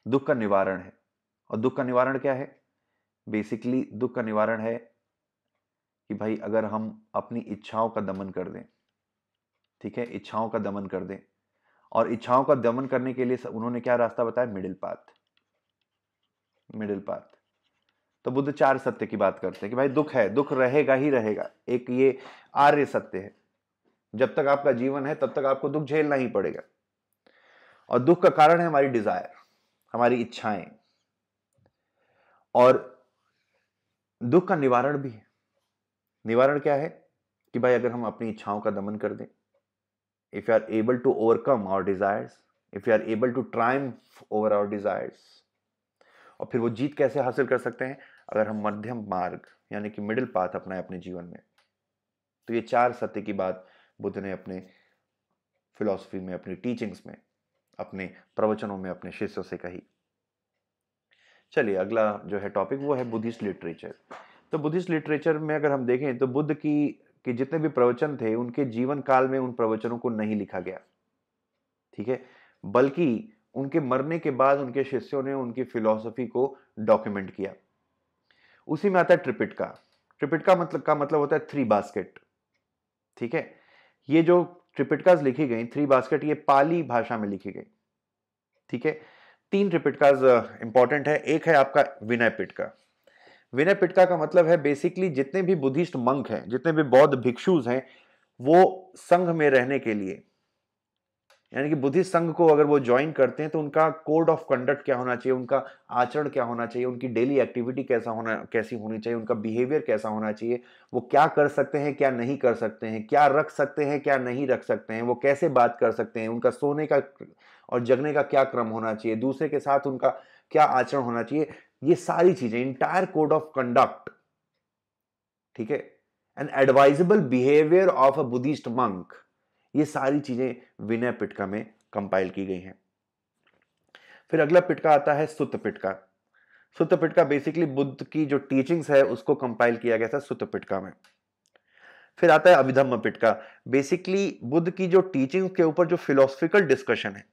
दुख का निवारण है और दुख का निवारण क्या है बेसिकली दुख का निवारण है कि भाई अगर हम अपनी इच्छाओं का दमन कर दें ठीक है इच्छाओं का दमन कर दें और इच्छाओं का दमन करने के लिए उन्होंने क्या रास्ता बताया मिडिल पाथ मिडिल पाथ तो बुद्ध चार सत्य की बात करते हैं कि भाई दुख है दुख रहेगा ही रहेगा एक ये आर्य सत्य है जब तक आपका जीवन है तब तक आपको दुख झेलना ही पड़ेगा और दुख का कारण है हमारी डिजायर हमारी इच्छाएं और दुख का निवारण भी है निवारण क्या है कि भाई अगर हम अपनी इच्छाओं का दमन कर दें if you are able to overcome our desires if you are able to triumph over our desires और फिर वो जीत कैसे हासिल कर सकते हैं अगर हम मध्यम मार्ग यानी कि मिडिल पाथ अपनाएं अपने जीवन में तो ये चार सत्य की बात बुद्ध ने अपने फिलॉसफी में अपनी टीचिंग्स में अपने प्रवचनों में अपने शिष्यों से कही चलिए अगला जो है टॉपिक वो है बुद्धिस्ट लिटरेचर तो बुद्धिस्ट लिटरेचर में अगर हम देखें तो बुद्ध की के जितने भी प्रवचन थे उनके जीवन काल में उन प्रवचनों को नहीं लिखा गया ठीक है बल्कि उनके मरने के बाद उनके शिष्यों ने उनकी फिलॉसफी को डॉक्यूमेंट किया उसी में आता है ट्रिपिट का ट्रिपिट का मतलब का मतलब होता है थ्री बास्केट ठीक है ये जो त्रिपिटकाज लिखी गई थ्री बास्केट ये पाली भाषा में लिखी गई ठीक है तीन त्रिपिटकाज इंपॉर्टेंट है एक है आपका विनय पिटका विनय पिटका का मतलब है बेसिकली जितने भी बुद्धिस्ट मंक हैं जितने भी बौद्ध भिक्षुज हैं वो संघ में रहने के लिए यानी कि बुद्धिस्ट संघ को अगर वो ज्वाइन करते हैं तो उनका कोड ऑफ कंडक्ट क्या होना चाहिए उनका आचरण क्या होना चाहिए उनकी डेली एक्टिविटी कैसा होना कैसी होनी चाहिए उनका बिहेवियर कैसा होना चाहिए वो क्या कर सकते हैं क्या नहीं कर सकते हैं क्या रख सकते हैं क्या नहीं रख सकते हैं वो कैसे बात कर सकते हैं उनका सोने का और जगने का क्या क्रम होना चाहिए दूसरे के साथ उनका क्या आचरण होना चाहिए ये सारी चीज़ें इंटायर कोड ऑफ कंडक्ट ठीक है an advisable behaviour of a Buddhist monk ये सारी चीज़ें विनय पिटका में कंपाइल की गई हैं फिर अगला पिटका आता है सुत पिटका सुत पिटका बेसिकली बुद्ध की जो टीचिंग्स है उसको कंपाइल किया गया था सुत पिटका में फिर आता है अभिधम्म पिटका बेसिकली बुद्ध की जो टीचिंग के ऊपर जो फिलोसफिकल डिस्कशन है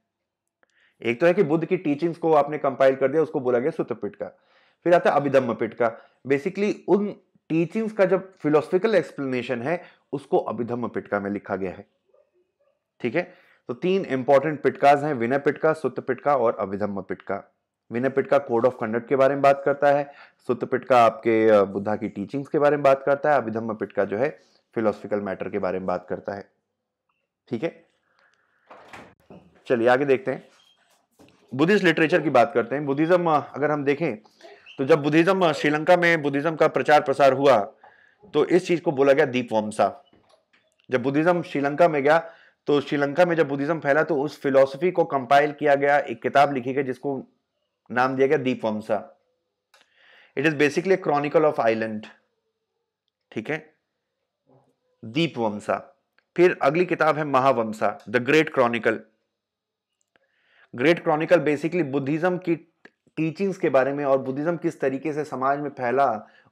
एक तो है कि बुद्ध की टीचिंग्स को आपने कंपाइल कर दिया उसको बोला गया सुत पिटका फिर आता है अभिधम्म पिटका बेसिकली उन टीचिंग्स का जब फिलोसफिकल एक्सप्लेनेशन है उसको अभिधम्म पिटका में लिखा गया है ठीक है तो तीन इंपॉर्टेंट पिटकाज हैं विनय पिटका सुत पिटका और Abhidhamma Pitaka Vinaya Pitaka code of conduct के बारे में बात करता है सुत पिटका आपके बुद्धा की टीचिंग्स के बारे में बात करता है अभिधम्म पिटका जो है फिलोसफिकल मैटर के बारे में बात करता है ठीक है चलिए आगे देखते हैं बुद्धिस्ट लिटरेचर की बात करते हैं बुद्धिज्म अगर हम देखें तो जब बुद्धिज्म श्रीलंका में बुद्धिज्म का प्रचार प्रसार हुआ तो इस चीज को बोला गया दीपवंसा जब बुद्धिज्म श्रीलंका में गया तो श्रीलंका में जब बुद्धिज्म फैला तो उस फिलोसफी को कंपाइल किया गया एक किताब लिखी गई जिसको नाम दिया गया Vamsa it is basically chronicle of island ठीक है वंशा फिर अगली किताब है Mahavamsa the great chronicle great chronicle basically Buddhism की टीचिंग्स के बारे में और बुद्धिज्म किस तरीके से समाज में फैला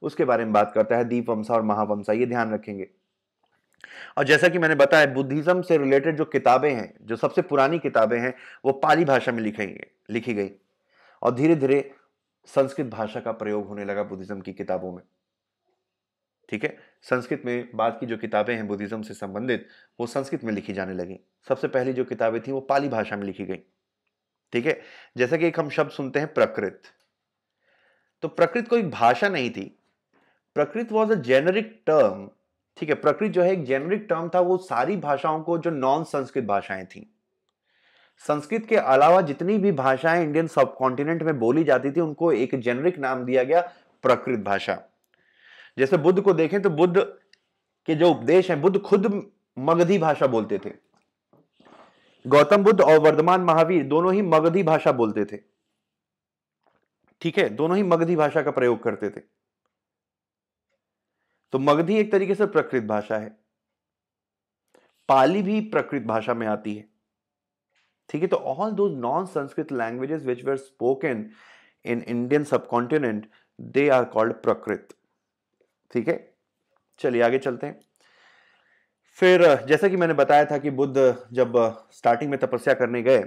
उसके बारे में बात करता है वंशा और महावंशा ये ध्यान रखेंगे और जैसा कि मैंने बताया बुद्धिज़्म से रिलेटेड जो किताबें हैं जो सबसे पुरानी किताबें हैं वो पाली भाषा में लिखी लिखी गई और धीरे धीरे संस्कृत भाषा का प्रयोग होने लगा बुद्धिज़्म की किताबों में ठीक है संस्कृत में बाद की जो किताबें हैं बुद्धिज़्म से संबंधित वो संस्कृत में लिखी जाने लगी सबसे पहली जो किताबें थी वो पाली भाषा में लिखी गई ठीक है जैसा कि एक हम शब्द सुनते हैं प्रकृत तो प्रकृत कोई भाषा नहीं थी प्रकृत वॉज अ जेनरिक टर्म ठीक है प्रकृत जो है एक जेनरिक टर्म था वो सारी भाषाओं को जो नॉन संस्कृत भाषाएं थी संस्कृत के अलावा जितनी भी भाषाएं इंडियन सब कॉन्टिनेंट में बोली जाती थी उनको एक जेनरिक नाम दिया गया प्रकृत भाषा जैसे बुद्ध को देखें तो बुद्ध के जो उपदेश हैं बुद्ध खुद मगधी भाषा बोलते थे गौतम बुद्ध और वर्धमान महावीर दोनों ही मगधी भाषा बोलते थे ठीक है दोनों ही मगधी भाषा का प्रयोग करते थे तो मगधी एक तरीके से प्रकृत भाषा है पाली भी प्रकृत भाषा में आती है ठीक है तो although non Sanskrit languages which were spoken in Indian subcontinent they are called Prakrit ठीक है चलिए आगे चलते हैं फिर जैसा कि मैंने बताया था कि बुद्ध जब स्टार्टिंग में तपस्या करने गए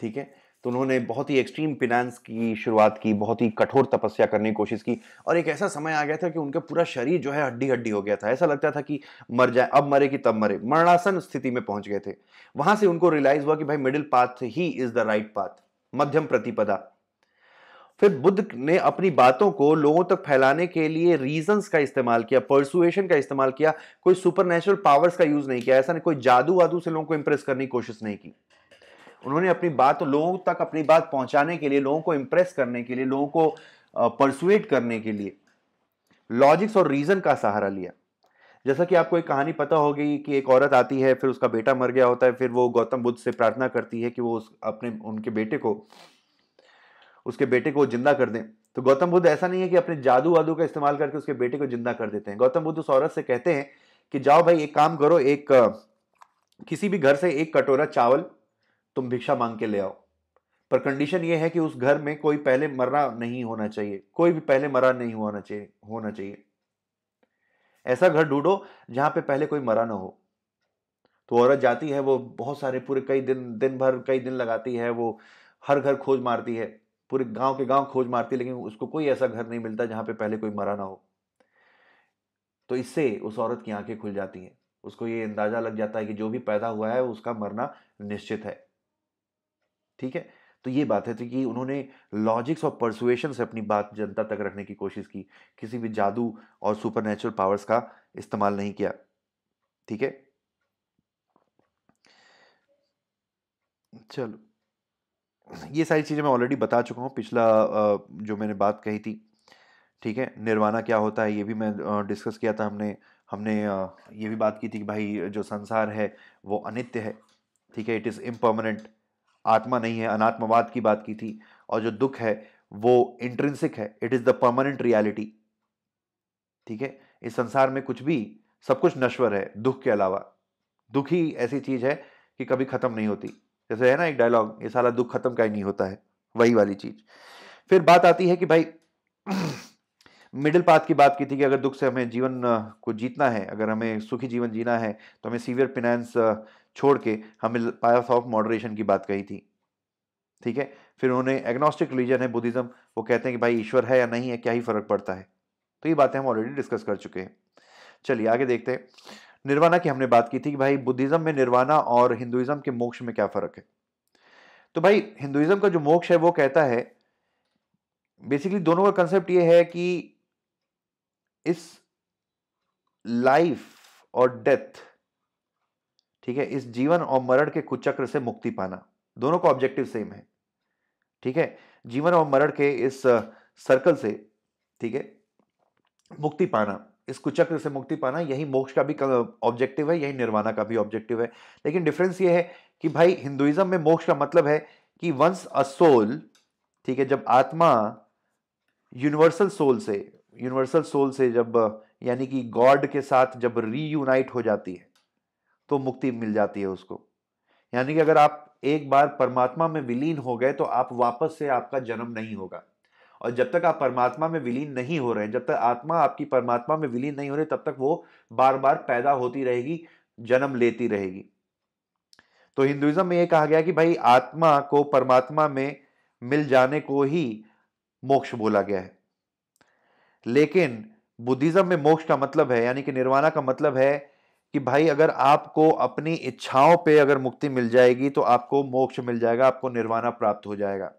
ठीक है तो उन्होंने बहुत ही एक्सट्रीम फिनेंस की शुरुआत की बहुत ही कठोर तपस्या करने की कोशिश की और एक ऐसा समय आ गया था कि उनका पूरा शरीर जो है हड्डी हड्डी हो गया था ऐसा लगता था कि मर जाए अब मरे कि तब मरे मरणासन स्थिति में पहुंच गए थे वहां से उनको रियलाइज हुआ कि भाई मिडिल पाथ ही इज द राइट पाथ मध्यम प्रतिपदा फिर बुद्ध ने अपनी बातों को लोगों तक फैलाने के लिए रीजंस का इस्तेमाल किया परसुएशन का इस्तेमाल किया कोई सुपर नेचुरल पावर्स का यूज नहीं किया ऐसा नहीं कोई जादू वादू से लोगों को इंप्रेस करने की कोशिश नहीं की उन्होंने अपनी बात लोगों तक अपनी बात पहुंचाने के लिए लोगों को इम्प्रेस करने के लिए लोगों को परसुएट करने के लिए लॉजिक्स और रीज़न का सहारा लिया जैसा कि आपको एक कहानी पता होगी कि एक औरत आती है फिर उसका बेटा मर गया होता है फिर वो गौतम बुद्ध से प्रार्थना करती है कि वो उस अपने उनके बेटे को उसके बेटे को जिंदा कर दें तो गौतम बुद्ध ऐसा नहीं है कि अपने जादू वादू का इस्तेमाल करके उसके बेटे को जिंदा कर देते हैं गौतम बुद्ध उस औरत से कहते हैं कि जाओ भाई एक काम करो एक किसी भी घर से एक कटोरा चावल तुम भिक्षा मांग के ले आओ पर कंडीशन ये है कि उस घर में कोई पहले मरा नहीं होना चाहिए कोई भी पहले मरा नहीं होना चाहिए होना चाहिए ऐसा घर ढूंढो जहां पे पहले कोई मरा ना हो तो औरत जाती है वो बहुत सारे पूरे कई दिन दिन भर कई दिन लगाती है वो हर घर खोज मारती है पूरे गांव के गांव खोज मारती है लेकिन उसको कोई ऐसा घर नहीं मिलता जहां पे पहले कोई मरा ना हो तो इससे उस औरत की आंखें खुल जाती हैं उसको ये अंदाज़ा लग जाता है कि जो भी पैदा हुआ है उसका मरना निश्चित है ठीक है तो ये बात है तो कि उन्होंने लॉजिक्स और परसुएशन से अपनी बात जनता तक रखने की कोशिश की किसी भी जादू और सुपर पावर्स का इस्तेमाल नहीं किया ठीक है चलो ये सारी चीज़ें मैं ऑलरेडी बता चुका हूँ पिछला जो मैंने बात कही थी ठीक है निर्वाणा क्या होता है ये भी मैं डिस्कस किया था हमने हमने ये भी बात की थी कि भाई जो संसार है वो अनित्य है ठीक है इट इज़ इम्पर्मानेंट आत्मा नहीं है अनात्मवाद की बात की थी और जो दुख है वो इंट्रेंसिक है it is the permanent reality ठीक है इस संसार में कुछ भी सब कुछ नश्वर है दुख के अलावा दुख ही ऐसी चीज़ है कि कभी ख़त्म नहीं होती जैसे है ना एक डायलॉग ये सारा दुख ख़त्म का ही नहीं होता है वही वाली चीज़ फिर बात आती है कि भाई मिडिल पाथ की बात की थी कि अगर दुख से हमें जीवन को जीतना है अगर हमें सुखी जीवन जीना है तो हमें सीवियर फिनेंस छोड़ के हमें पाथ ऑफ मॉडरेशन की बात कही थी ठीक है फिर उन्होंने एग्नोस्टिक रिलीजन है बुद्धिज्म वो कहते हैं कि भाई ईश्वर है या नहीं है क्या ही फर्क पड़ता है तो ये बातें हम ऑलरेडी डिस्कस कर चुके हैं चलिए आगे देखते हैं निर्वाणा की हमने बात की थी कि भाई बुद्धिज्म में निर्वाणा और हिंदुइज्म के मोक्ष में क्या फ़र्क है तो भाई हिंदुइज्म का जो मोक्ष है वो कहता है बेसिकली दोनों का कंसेप्ट ये है कि इस लाइफ और डेथ ठीक है इस जीवन और मरण के कुचक्र से मुक्ति पाना दोनों का ऑब्जेक्टिव सेम है ठीक है जीवन और मरण के इस सर्कल से ठीक है मुक्ति पाना इस कुचक्र से मुक्ति पाना यही मोक्ष का भी ऑब्जेक्टिव है यही निर्वाणा का भी ऑब्जेक्टिव है लेकिन डिफरेंस ये है कि भाई हिंदुइज्म में मोक्ष का मतलब है कि वंस अ सोल ठीक है जब आत्मा यूनिवर्सल सोल से यूनिवर्सल सोल से जब यानी कि गॉड के साथ जब रीयूनाइट हो जाती है तो मुक्ति मिल जाती है उसको यानी कि अगर आप एक बार परमात्मा में विलीन हो गए तो आप वापस से आपका जन्म नहीं होगा और जब तक आप परमात्मा में विलीन नहीं हो रहे हैं जब तक आत्मा आपकी परमात्मा में विलीन नहीं हो रही तब तक वो बार बार पैदा होती रहेगी जन्म लेती रहेगी तो हिंदुइज्म में ये कहा गया कि भाई आत्मा को परमात्मा में मिल जाने को ही मोक्ष बोला गया है लेकिन बुद्धिज़्म में मोक्ष का मतलब है यानी कि निर्वाणा का मतलब है कि भाई अगर आपको अपनी इच्छाओं पे अगर मुक्ति मिल जाएगी तो आपको मोक्ष मिल जाएगा आपको निर्वाणा प्राप्त हो जाएगा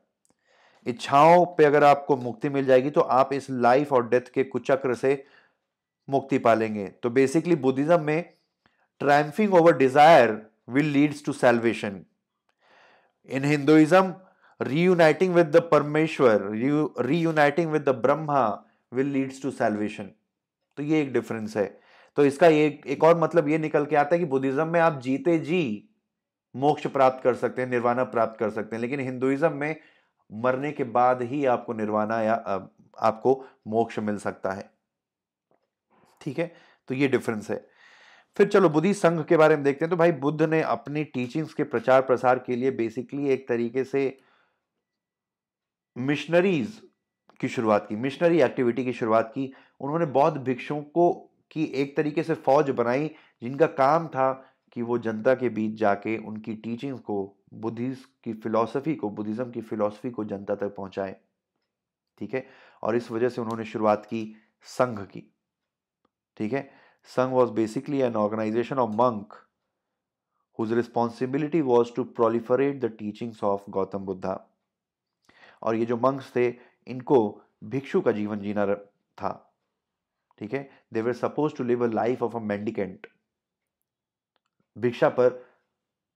इच्छाओं पे अगर आपको मुक्ति मिल जाएगी तो आप इस लाइफ और डेथ के कुचक्र से मुक्ति पालेंगे तो बेसिकली बुद्धिज्म में triumphing over desire will leads to salvation in Hinduism reuniting with the Parameshwar reuniting with the Brahma will leads to salvation तो ये एक डिफरेंस है तो इसका एक एक और मतलब ये निकल के आता है कि बुद्धिज्म में आप जीते जी मोक्ष प्राप्त कर सकते हैं निर्वाणा प्राप्त कर सकते हैं लेकिन हिंदुइज्म में मरने के बाद ही आपको निर्वाणा या आपको मोक्ष मिल सकता है ठीक है तो ये डिफरेंस है फिर चलो बुद्धि संघ के बारे में देखते हैं तो भाई बुद्ध ने अपनी टीचिंग्स के प्रचार प्रसार के लिए बेसिकली एक तरीके से मिशनरीज की शुरुआत की मिशनरी एक्टिविटी की शुरुआत की उन्होंने बौद्ध भिक्षुओं को की एक तरीके से फौज बनाई जिनका काम था कि वो जनता के बीच जाके उनकी टीचिंग को बुद्धिस्ट की फिलॉसफी को बुद्धिज़्म की फिलॉसफी को जनता तक पहुंचाए ठीक है और इस वजह से उन्होंने शुरुआत की संघ की ठीक है Sangha was basically an organisation of monk whose responsibility was to proliferate the teachings of Gautam Buddha और ये जो मंक्स थे इनको भिक्षु का जीवन जीना था ठीक है they were suppose to live a life of a mendicant भिक्षा पर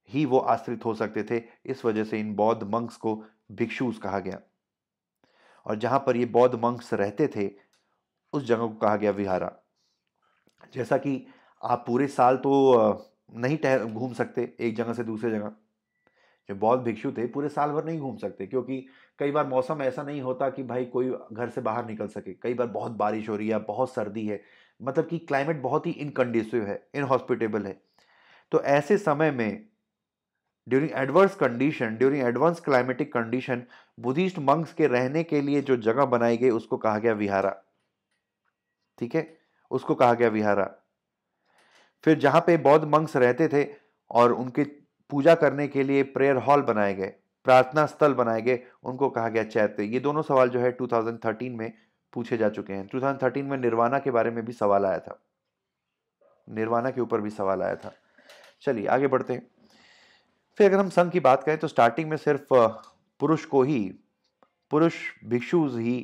ही वो आश्रित हो सकते थे इस वजह से इन बौद्ध मंक्स को भिक्षुस कहा गया और जहां पर ये बौद्ध मंक्स रहते थे उस जगह को कहा गया विहारा जैसा कि आप पूरे साल तो नहीं टह घूम सकते एक जगह से दूसरे जगह जो बौद्ध भिक्षु थे पूरे साल भर नहीं घूम सकते क्योंकि कई बार मौसम ऐसा नहीं होता कि भाई कोई घर से बाहर निकल सके कई बार बहुत बारिश हो रही है बहुत सर्दी है मतलब कि क्लाइमेट बहुत ही इनकंडिसिव है इनहॉस्पिटेबल है तो ऐसे समय में during adverse condition during advance climatic condition Buddhist monks के रहने के लिए जो जगह बनाई गई उसको कहा गया विहारा ठीक है उसको कहा गया विहारा फिर जहाँ पे बौद्ध मंग्स रहते थे और उनके पूजा करने के लिए प्रेयर हॉल बनाए गए प्रार्थना स्थल बनाए गए उनको कहा गया चैत्य ये दोनों सवाल जो है 2013 में पूछे जा चुके हैं 2013 में निर्वाणा के बारे में भी सवाल आया था निर्वाणा के ऊपर भी सवाल आया था चलिए आगे बढ़ते हैं फिर अगर हम संघ की बात करें तो स्टार्टिंग में सिर्फ पुरुष को ही पुरुष भिक्षुज ही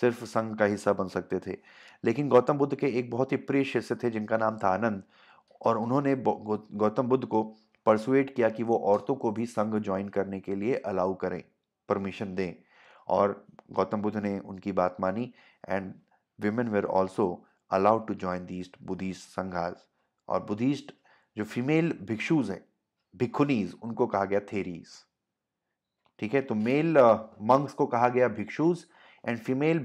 सिर्फ संघ का हिस्सा बन सकते थे लेकिन गौतम बुद्ध के एक बहुत ही प्रिय शिष्य थे जिनका नाम था आनंद और उन्होंने गौतम बुद्ध को परसुएट किया कि वो औरतों को भी संघ ज्वाइन करने के लिए अलाउ करें परमिशन दें और गौतम बुद्ध ने उनकी बात मानी and women were also allowed to join these Buddhist Sanghas और बुद्धिस्ट जो फीमेल भिक्षुज हैं भिक्खुनीज उनको कहा गया थेरीज ठीक है तो मेल मंक्स uh, को कहा गया भिक्षुज एंड फीमेल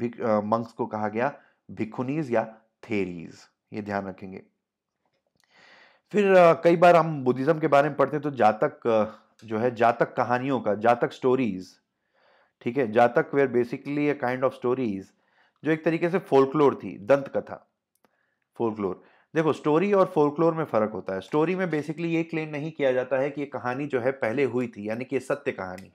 मंक्स को कहा गया भिक्खुनीज या थेरीज ये ध्यान रखेंगे फिर कई बार हम बुद्धिज़्म के बारे में पढ़ते हैं तो जातक जो है जातक कहानियों का जातक स्टोरीज़ ठीक है Jataka were basically a kind of stories जो एक तरीके से फोल्कलोर थी दंत कथा फोल्कलोर देखो स्टोरी और फोल्कलोर में फ़र्क होता है स्टोरी में बेसिकली ये क्लेम नहीं किया जाता है कि ये कहानी जो है पहले हुई थी यानी कि ये सत्य कहानी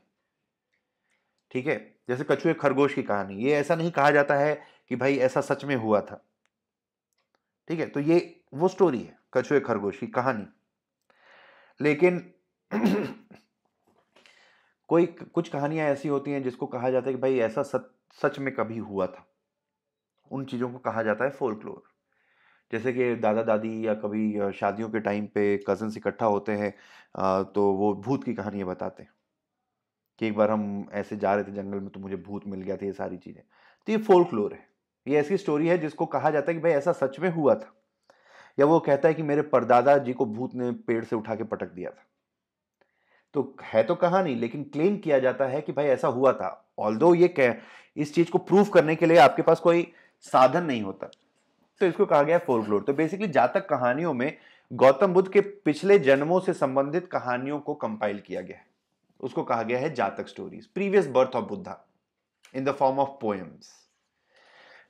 ठीक है जैसे कछुए खरगोश की कहानी ये ऐसा नहीं कहा जाता है कि भाई ऐसा सच में हुआ था ठीक है तो ये वो स्टोरी है कछुए खरगोश की कहानी लेकिन कोई कुछ कहानियां ऐसी होती हैं जिसको कहा जाता है कि भाई ऐसा सच सच में कभी हुआ था उन चीज़ों को कहा जाता है फोल्कलोर जैसे कि दादा दादी या कभी शादियों के टाइम पे कज़न्स इकट्ठा होते हैं तो वो भूत की कहानियाँ बताते हैं कि एक बार हम ऐसे जा रहे थे जंगल में तो मुझे भूत मिल गया था ये सारी चीज़ें तो ये फोल्कलोर है ये ऐसी स्टोरी है जिसको कहा जाता है कि भाई ऐसा सच में हुआ था या वो कहता है कि मेरे परदादा जी को भूत ने पेड़ से उठा के पटक दिया था तो है तो कहानी लेकिन क्लेम किया जाता है कि भाई ऐसा हुआ था ऑल ये कह इस चीज को प्रूफ करने के लिए आपके पास कोई साधन नहीं होता तो इसको कहा गया फोल्कलोर तो बेसिकली जातक कहानियों में गौतम बुद्ध के पिछले जन्मों से संबंधित कहानियों को कंपाइल किया गया है उसको कहा गया है Jataka stories previous birth of Buddha in the form of poems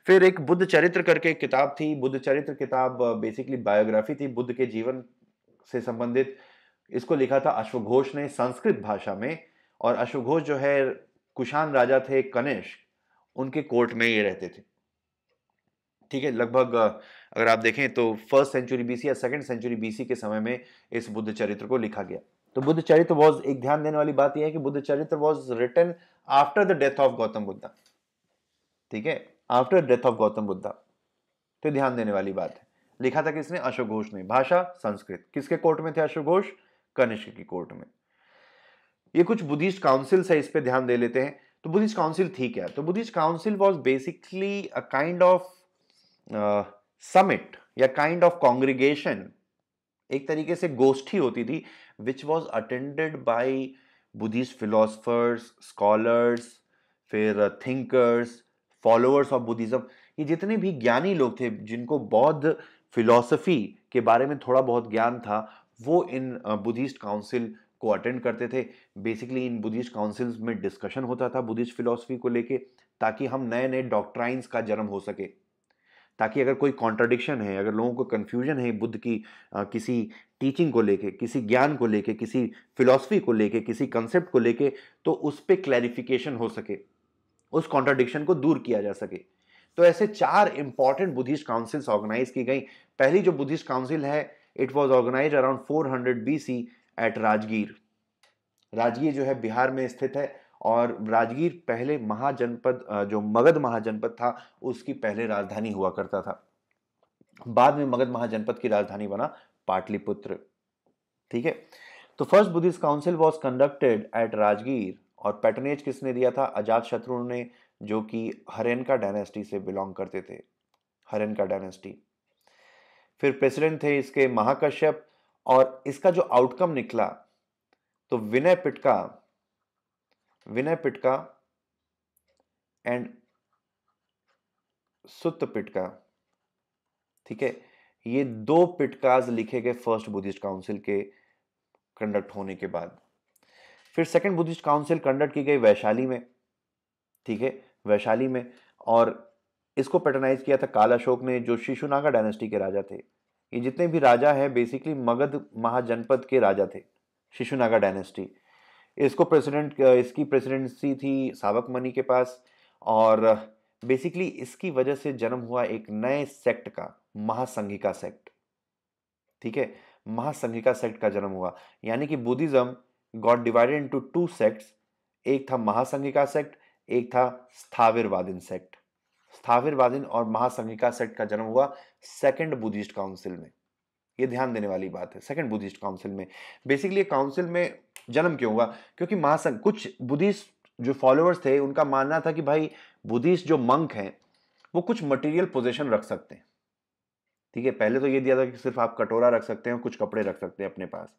फिर एक बुद्ध चरित्र करके किताब थी बुद्ध चरित्र किताब बेसिकली बायोग्राफी थी बुद्ध के जीवन से संबंधित इसको लिखा था अश्वघोष ने संस्कृत भाषा में और अश्वघोष जो है कुशान राजा थे कनिष्क उनके कोर्ट में ये रहते थे ठीक है लगभग अगर आप देखें तो फर्स्ट सेंचुरी बीसी या सेकंड सेंचुरी बीसी के समय में इस बुद्ध चरित्र को लिखा गया तो बुद्ध चरित्र वॉज एक ध्यान देने वाली बात यह है कि Buddha Charita was written after the death of Gautam Buddha ठीक है after death of Gautam Buddha तो ध्यान देने वाली बात है लिखा था किसने अशोक घोष ने भाषा संस्कृत किसके कोर्ट में थे अशोक घोष कनिष्क की कोर्ट में ये कुछ बुद्धिस्ट काउंसिल्स है इस पर ध्यान दे लेते हैं तो बुद्धिस्ट काउंसिल थी क्या तो Buddhist council was basically a kind of summit या काइंड ऑफ कॉन्ग्रीगेशन एक तरीके से गोष्ठी होती थी which was attended by Buddhist philosophers scholars फिर थिंकर्स फॉलोअर्स ऑफ बुद्धिज़्म ये जितने भी ज्ञानी लोग थे जिनको बौद्ध फिलॉसफी के बारे में थोड़ा बहुत ज्ञान था वो इन बुद्धिस्ट काउंसिल को अटेंड करते थे बेसिकली इन बुद्धिस्ट काउंसिल्स में डिस्कशन होता था बुद्धिस्ट फिलॉसफी को लेके ताकि हम नए नए डॉक्ट्राइंस का जन्म हो सके ताकि अगर कोई कॉन्ट्रडिक्शन है अगर लोगों को कन्फ्यूजन है बुद्ध की आ, किसी टीचिंग को लेके किसी ज्ञान को लेके किसी फिलॉसफी को लेके किसी कंसेप्ट को लेके तो उस पर क्लैरिफिकेशन हो सके उस कॉन्ट्राडिक्शन को दूर किया जा सके तो ऐसे चार इंपॉर्टेंट बुद्धिस्ट काउंसिल्स ऑर्गेनाइज की गई पहली जो बुद्धिस्ट काउंसिल है it was organise around 400 hundred B C at Rajgir Rajgir जो है बिहार में स्थित है और राजगीर पहले महाजनपद जो मगध महाजनपद था उसकी पहले राजधानी हुआ करता था बाद में मगध महाजनपद की राजधानी बना पाटलिपुत्र ठीक है तो first Buddhist council was conducted at Rajgir और पैटर्नेज किसने दिया था अजात शत्रु ने जो कि हरेन का डायनेस्टी से बिलोंग करते थे हरेन का डायनेस्टी फिर प्रेसिडेंट थे इसके महाकश्यप और इसका जो आउटकम निकला तो विनय पिटका विनय पिटका एंड सुत पिटका ठीक है ये दो पिटकाज लिखे गए फर्स्ट बुद्धिस्ट काउंसिल के कंडक्ट होने के बाद फिर सेकंड बुद्धिस्ट काउंसिल कंडक्ट की गई वैशाली में ठीक है वैशाली में और इसको पैटर्नाइज किया था काल अशोक ने जो शिशुनागा डायनेस्टी के राजा थे ये जितने भी राजा हैं बेसिकली मगध महाजनपद के राजा थे शिशुनागा डायनेस्टी इसको प्रेसिडेंट इसकी प्रेसिडेंसी थी सावक मनी के पास और बेसिकली इसकी वजह से जन्म हुआ एक नए सेक्ट का महासंघिका सेक्ट ठीक है महासंघिका सेक्ट का जन्म हुआ यानी कि Buddhism got divided into two sects एक था महासंघिका सेक्ट एक था स्थाविरवादिन सेक्ट स्थाविरवादिन और महासंघिका सेक्ट का जन्म हुआ सेकेंड बुद्धिस्ट काउंसिल में ये ध्यान देने वाली बात है सेकेंड बुद्धिस्ट काउंसिल में बेसिकली काउंसिल में जन्म क्यों हुआ क्योंकि महासंघ कुछ बुद्धिस्ट जो फॉलोअर्स थे उनका मानना था कि भाई बुद्धिस्ट जो मंक हैं वो कुछ मटेरियल पोजेशन रख सकते हैं ठीक है पहले तो ये दिया था कि सिर्फ आप कटोरा रख सकते हैं कुछ कपड़े रख सकते हैं अपने पास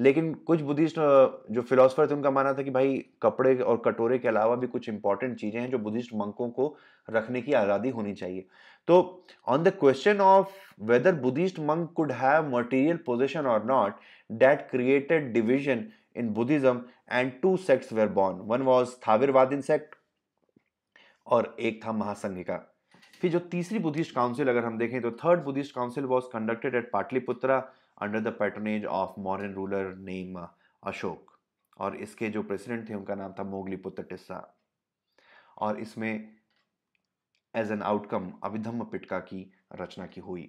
लेकिन कुछ बुद्धिस्ट जो फिलोसफर थे उनका मानना था कि भाई कपड़े और कटोरे के अलावा भी कुछ इंपॉर्टेंट चीज़ें हैं जो बुद्धिस्ट मंकों को रखने की आज़ादी होनी चाहिए तो on the question of whether Buddhist monk could have material possession और not that created division and two sect two born one was One वाद इन सेक्ट और एक था महासंघिका फिर जो तीसरी बुद्धिस्ट काउंसिल अगर हम देखें तो third Buddhist council was conducted at Pataliputra under the patronage of modern ruler name Ashok और इसके जो प्रेसिडेंट थे उनका नाम था मोगली पुत्र टिस्सा और इसमें as an outcome Abhidhamma Pitaka की रचना की हुई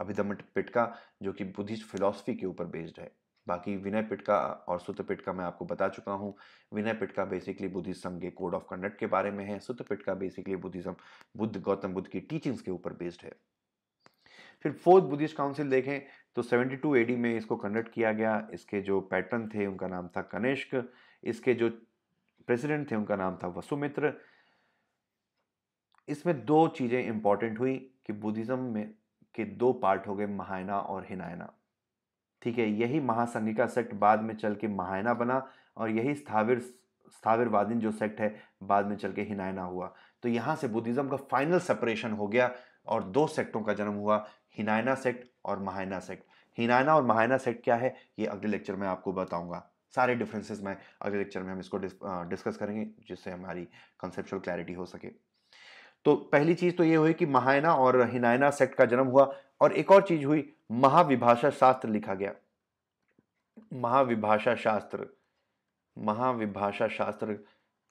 अभिधम्म पिटका जो कि बुद्धिस्ट फिलॉसफी के ऊपर बेस्ड है बाकी विनय पिटका और सुत पिटका मैं आपको बता चुका हूँ विनय पिटका बेसिकली बुद्धिज्म के कोड ऑफ कंडक्ट के बारे में है सुत पिटका बेसिकली बुद्धिज्म बुद्ध गौतम बुद्ध की टीचिंग्स के ऊपर बेस्ड है फिर फोर्थ बुद्धिस्ट काउंसिल देखें तो 72 टू में इसको कन्वर्ट किया गया इसके जो पैटर्न थे उनका नाम था कनिष्क इसके जो प्रेसिडेंट थे उनका नाम था वसुमित्र इसमें दो चीज़ें इंपॉर्टेंट हुई कि बुद्धिज़्म में के दो पार्ट हो गए महायना और हिनायना ठीक है यही महासंघिका सेक्ट बाद में चल के महायना बना और यही स्थाविर वादिन जो सेक्ट है बाद में चल के हिनायना हुआ तो यहाँ से बुद्धिज़्म का फाइनल सेपरेशन हो गया और दो सेक्टों का जन्म हुआ हिनायना सेक्ट और महाइना सेक्ट हिनाइना और महाइना सेक्ट क्या है ये अगले लेक्चर में आपको बताऊंगा सारे डिफरेंसेस मैं अगले लेक्चर में हम इसको डिस्कस करेंगे जिससे हमारी कंसेप्चुअल क्लैरिटी हो सके तो पहली चीज़ तो ये हुई कि महाइना और हिनाइना सेक्ट का जन्म हुआ और एक और चीज़ हुई महाविभाषा शास्त्र लिखा गया महाविभाषा शास्त्र महाविभाषा शास्त्र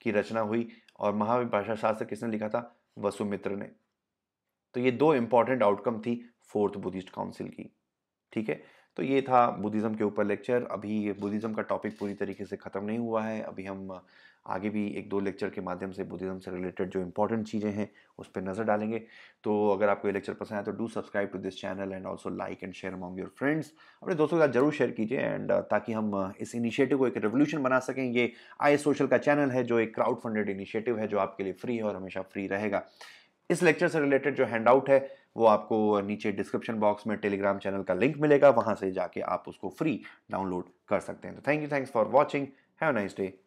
की रचना हुई और महाविभाषा शास्त्र किसने लिखा था वसुमित्र ने तो ये दो इंपॉर्टेंट आउटकम थी फोर्थ बुद्धिस्ट काउंसिल की ठीक है तो ये था बुद्धिज़्म के ऊपर लेक्चर अभी बुद्धिज़्म का टॉपिक पूरी तरीके से ख़त्म नहीं हुआ है अभी हम आगे भी एक दो लेक्चर के माध्यम से बुद्धिज़्म से रिलेटेड जो इंपॉर्टेंट चीज़ें हैं उस पर नज़र डालेंगे तो अगर आपको ये लेक्चर पसंद आया तो do subscribe to this channel and also like and share among your friends अपने दोस्तों के साथ जरूर शेयर कीजिए एंड ताकि हम इस इनिशिएटिव को एक रेवोल्यूशन बना सकें ये आई सोशल का चैनल है जो एक क्राउड फंडेड इनिशिएटिव है जो आपके लिए फ्री है और हमेशा फ्री रहेगा इस लेक्चर से रिलेटेड जो हैंड आउट है वो आपको नीचे डिस्क्रिप्शन बॉक्स में टेलीग्राम चैनल का लिंक मिलेगा वहाँ से जाके आप उसको फ्री डाउनलोड कर सकते हैं तो thank you thanks for watching have nice day